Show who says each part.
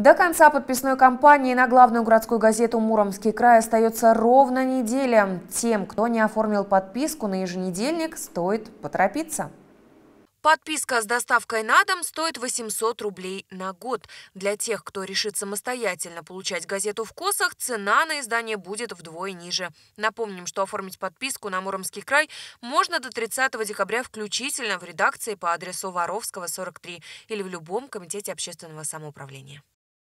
Speaker 1: До конца подписной кампании на главную городскую газету «Муромский край» остается ровно неделя. Тем, кто не оформил подписку на еженедельник, стоит поторопиться. Подписка с доставкой на дом стоит 800 рублей на год. Для тех, кто решит самостоятельно получать газету в косах, цена на издание будет вдвое ниже. Напомним, что оформить подписку на Муромский край можно до 30 декабря включительно в редакции по адресу Воровского, 43 или в любом комитете общественного самоуправления.